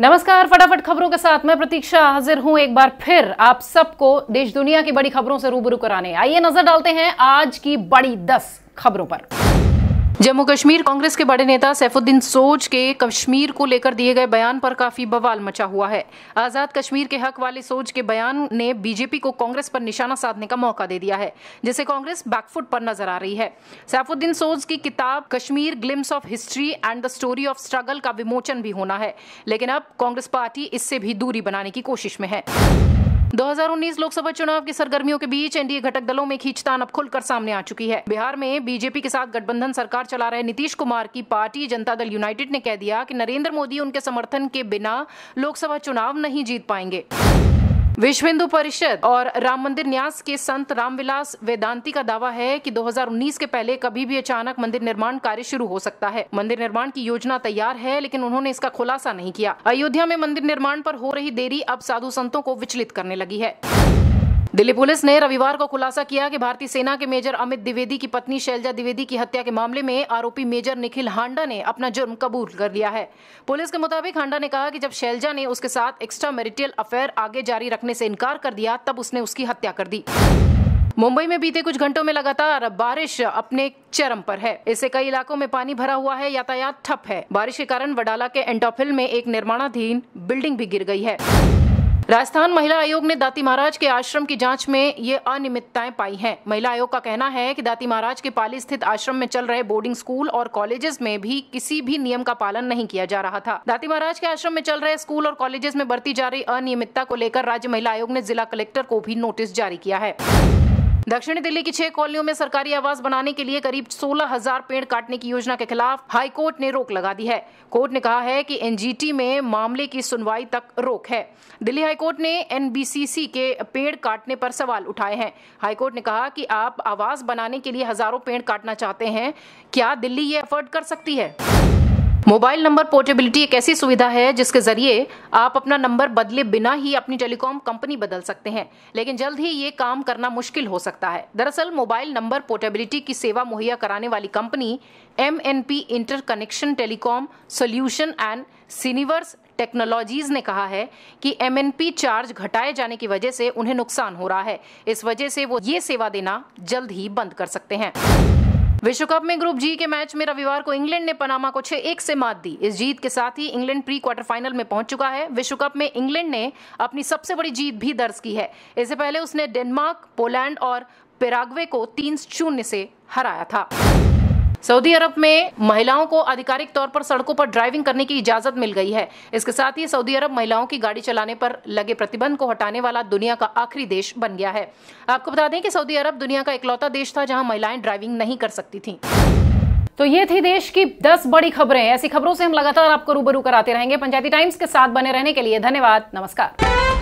नमस्कार फटाफट खबरों के साथ मैं प्रतीक्षा हाजिर हूं एक बार फिर आप सबको देश दुनिया की बड़ी खबरों से रूबरू कराने आइए नजर डालते हैं आज की बड़ी दस खबरों पर जम्मू कश्मीर कांग्रेस के बड़े नेता सैफुद्दीन सोज के कश्मीर को लेकर दिए गए बयान पर काफी बवाल मचा हुआ है आजाद कश्मीर के हक वाले सोज के बयान ने बीजेपी को कांग्रेस पर निशाना साधने का मौका दे दिया है जिसे कांग्रेस बैकफुट पर नजर आ रही है सैफुद्दीन सोज की किताब Kashmir glimpses of history and the story of struggle का विमोचन भी होना है लेकिन अब कांग्रेस पार्टी इससे भी दूरी बनाने की कोशिश में है 2019 लोकसभा चुनाव की सरगर्मियों के बीच एनडीए घटक दलों में खींचतान अब खुलकर सामने आ चुकी है बिहार में बीजेपी के साथ गठबंधन सरकार चला रहे नीतीश कुमार की पार्टी जनता दल यूनाइटेड ने कह दिया कि नरेंद्र मोदी उनके समर्थन के बिना लोकसभा चुनाव नहीं जीत पाएंगे विश्व हिंदू परिषद और राम मंदिर न्यास के संत रामविलास वेदांती का दावा है कि 2019 के पहले कभी भी अचानक मंदिर निर्माण कार्य शुरू हो सकता है मंदिर निर्माण की योजना तैयार है लेकिन उन्होंने इसका खुलासा नहीं किया अयोध्या में मंदिर निर्माण पर हो रही देरी अब साधु संतों को विचलित करने लगी है दिल्ली पुलिस ने रविवार को खुलासा किया कि भारतीय सेना के मेजर अमित द्विवेदी की पत्नी शैलजा द्विवेदी की हत्या के मामले में आरोपी मेजर निखिल हांडा ने अपना जुर्म कबूल कर लिया है पुलिस के मुताबिक हांडा ने कहा कि जब शैलजा ने उसके साथ एक्स्ट्रा मेरिटियल अफेयर आगे जारी रखने से इनकार कर दिया तब उसने उसकी हत्या कर दी मुंबई में बीते कुछ घंटों में लगातार बारिश अपने चरम पर है इससे कई इलाकों में पानी भरा हुआ है यातायात ठप है बारिश के कारण वडाला के एंटोफिल में एक निर्माणाधीन बिल्डिंग भी गिर गई है राजस्थान महिला आयोग ने दाती महाराज के आश्रम की जांच में ये अनियमितताएं पाई हैं महिला आयोग का कहना है कि दाती महाराज के पाली स्थित आश्रम में चल रहे बोर्डिंग स्कूल और कॉलेजेस में भी किसी भी नियम का पालन नहीं किया जा रहा था दाती महाराज के आश्रम में चल रहे स्कूल और कॉलेजेस में बरती जा रही अनियमितता को लेकर राज्य महिला आयोग ने जिला कलेक्टर को भी नोटिस जारी किया है दक्षिणी दिल्ली की छह कॉलोनियों में सरकारी आवास बनाने के लिए करीब सोलह हजार पेड़ काटने की योजना के खिलाफ हाईकोर्ट ने रोक लगा दी है कोर्ट ने कहा है कि एनजीटी में मामले की सुनवाई तक रोक है दिल्ली हाईकोर्ट ने एनबीसीसी के पेड़ काटने पर सवाल उठाए हैं हाईकोर्ट ने कहा कि आप आवास बनाने के लिए हजारों पेड़ काटना चाहते हैं क्या दिल्ली ये अफोर्ड कर सकती है मोबाइल नंबर पोर्टेबिलिटी एक ऐसी सुविधा है जिसके जरिए आप अपना नंबर बदले बिना ही अपनी टेलीकॉम कंपनी बदल सकते हैं लेकिन जल्द ही ये काम करना मुश्किल हो सकता है दरअसल मोबाइल नंबर पोर्टेबिलिटी की सेवा मुहैया कराने वाली company M N P interconnection telecom solution and Syniverse technologies ने कहा है कि एम चार्ज घटाए जाने की वजह से उन्हें नुकसान हो रहा है इस वजह से वो ये सेवा देना जल्द ही बंद कर सकते हैं विश्व कप में ग्रुप जी के मैच में रविवार को इंग्लैंड ने पनामा को छह एक से मात दी इस जीत के साथ ही इंग्लैंड प्री क्वार्टर फाइनल में पहुंच चुका है विश्व कप में इंग्लैंड ने अपनी सबसे बड़ी जीत भी दर्ज की है इससे पहले उसने डेनमार्क पोलैंड और पेराग्वे को तीन शून्य से हराया था सऊदी अरब में महिलाओं को आधिकारिक तौर पर सड़कों पर ड्राइविंग करने की इजाजत मिल गई है इसके साथ ही सऊदी अरब महिलाओं की गाड़ी चलाने पर लगे प्रतिबंध को हटाने वाला दुनिया का आखिरी देश बन गया है आपको बता दें कि सऊदी अरब दुनिया का इकलौता देश था जहां महिलाएं ड्राइविंग नहीं कर सकती थी तो ये थी देश की 10 बड़ी खबरें ऐसी खबरों से हम लगातार आपको रूबरू कराते रहेंगे पंचायती टाइम्स के साथ बने रहने के लिए धन्यवाद नमस्कार